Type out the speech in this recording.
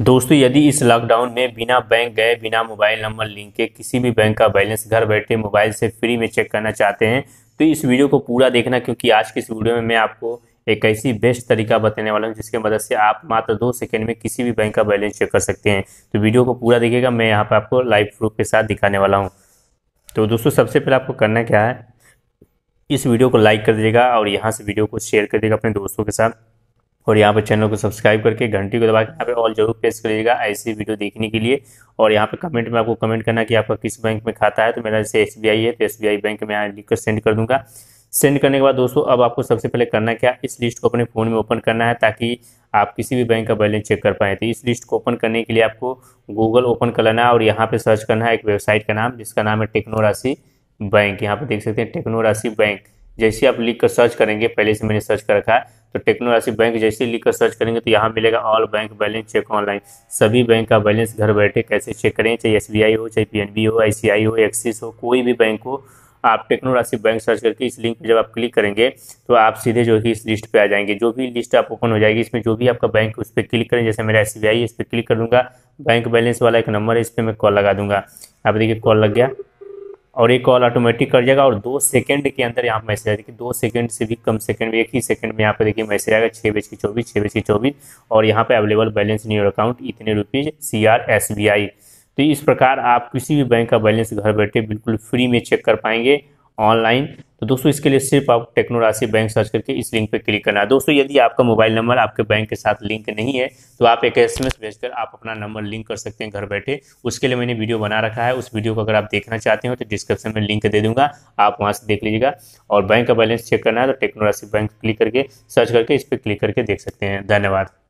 दोस्तों यदि इस लॉकडाउन में बिना बैंक गए बिना मोबाइल नंबर लिंक के किसी भी बैंक का बैलेंस घर बैठे मोबाइल से फ्री में चेक करना चाहते हैं तो इस वीडियो को पूरा देखना क्योंकि आज के इस वीडियो में मैं आपको एक ऐसी बेस्ट तरीका बताने वाला हूँ जिसके मदद से आप मात्र दो सेकंड में किसी भी बैंक का बैलेंस चेक कर सकते हैं तो वीडियो को पूरा देखिएगा मैं यहाँ पर आपको लाइव प्रूफ के साथ दिखाने वाला हूँ तो दोस्तों सबसे पहले आपको करना क्या है इस वीडियो को लाइक कर दीजिएगा और यहाँ से वीडियो को शेयर कर दीजिएगा अपने दोस्तों के साथ और यहाँ पर चैनल को सब्सक्राइब करके घंटी को दबा के यहाँ पे ऑल जरूर प्रेस करिएगा ऐसी वीडियो देखने के लिए और यहाँ पे कमेंट में आपको कमेंट करना कि आपका किस बैंक में खाता है तो मेरा जैसे एस है तो एस बैंक में यहाँ लिख सेंड कर दूंगा सेंड करने के बाद दोस्तों अब आपको सबसे पहले करना क्या इस लिस्ट को अपने फ़ोन में ओपन करना है ताकि आप किसी भी बैंक का बैलेंस चेक कर पाएँ तो इस लिस्ट को ओपन करने के लिए आपको गूगल ओपन कर लेना है और यहाँ पे सर्च करना है एक वेबसाइट का नाम जिसका नाम है टेक्नो राशि बैंक यहाँ पे देख सकते हैं टेक्नो राशि बैंक जैसे आप लिख कर सर्च करेंगे पहले से मैंने सर्च कर रखा है तो टेक्नो राशि बैंक जैसे लिख कर सर्च करेंगे तो यहाँ मिलेगा all bank balance check online सभी बैंक का बैलेंस घर बैठे कैसे चेक करें चाहे एस हो चाहे पी हो आई हो एक्सिस हो कोई भी बैंक हो आप टेक्नो राशि बैंक सर्च करके इस लिंक पर जब आप क्लिक करेंगे तो आप सीधे जो है इस लिस्ट पर आ जाएंगे जो भी लिस्ट आप ओपन हो जाएगी इसमें जो भी आपका बैंक उस पर क्लिक करें जैसे मेरा एस बी आई इस पर क्लिक कर दूंगा बैंक बैलेंस वाला एक नंबर है इस पर मैं कॉल लगा दूंगा आप देखिए कॉल लग गया और एक कॉल ऑटोमेटिक कर जाएगा और दो सेकंड के अंदर यहाँ मैसेज देखिए दो सेकंड से भी कम सेकंड में एक ही सेकंड में यहाँ पे देखिए मैसेज आएगा छः बज के चौबीस छः बज के चौबीस और यहाँ पे available balance in your account इतने rupees C R S B I तो इस प्रकार आप किसी भी बैंक का बैलेंस घर बैठे बिल्कुल फ्री में चेक कर पाएंगे ऑनलाइन तो दोस्तों इसके लिए सिर्फ आप टेक्नोराशि बैंक सर्च करके इस लिंक पर क्लिक करना है दोस्तों यदि आपका मोबाइल नंबर आपके बैंक के साथ लिंक नहीं है तो आप एक एस भेजकर आप अपना नंबर लिंक कर सकते हैं घर बैठे उसके लिए मैंने वीडियो बना रखा है उस वीडियो को अगर आप देखना चाहते हो तो डिस्क्रिप्शन में लिंक दे दूंगा आप वहाँ से देख लीजिएगा और बैंक का बैलेंस चेक करना है तो टेक्नोराशि बैंक क्लिक करके सर्च करके इस पर क्लिक करके देख सकते हैं धन्यवाद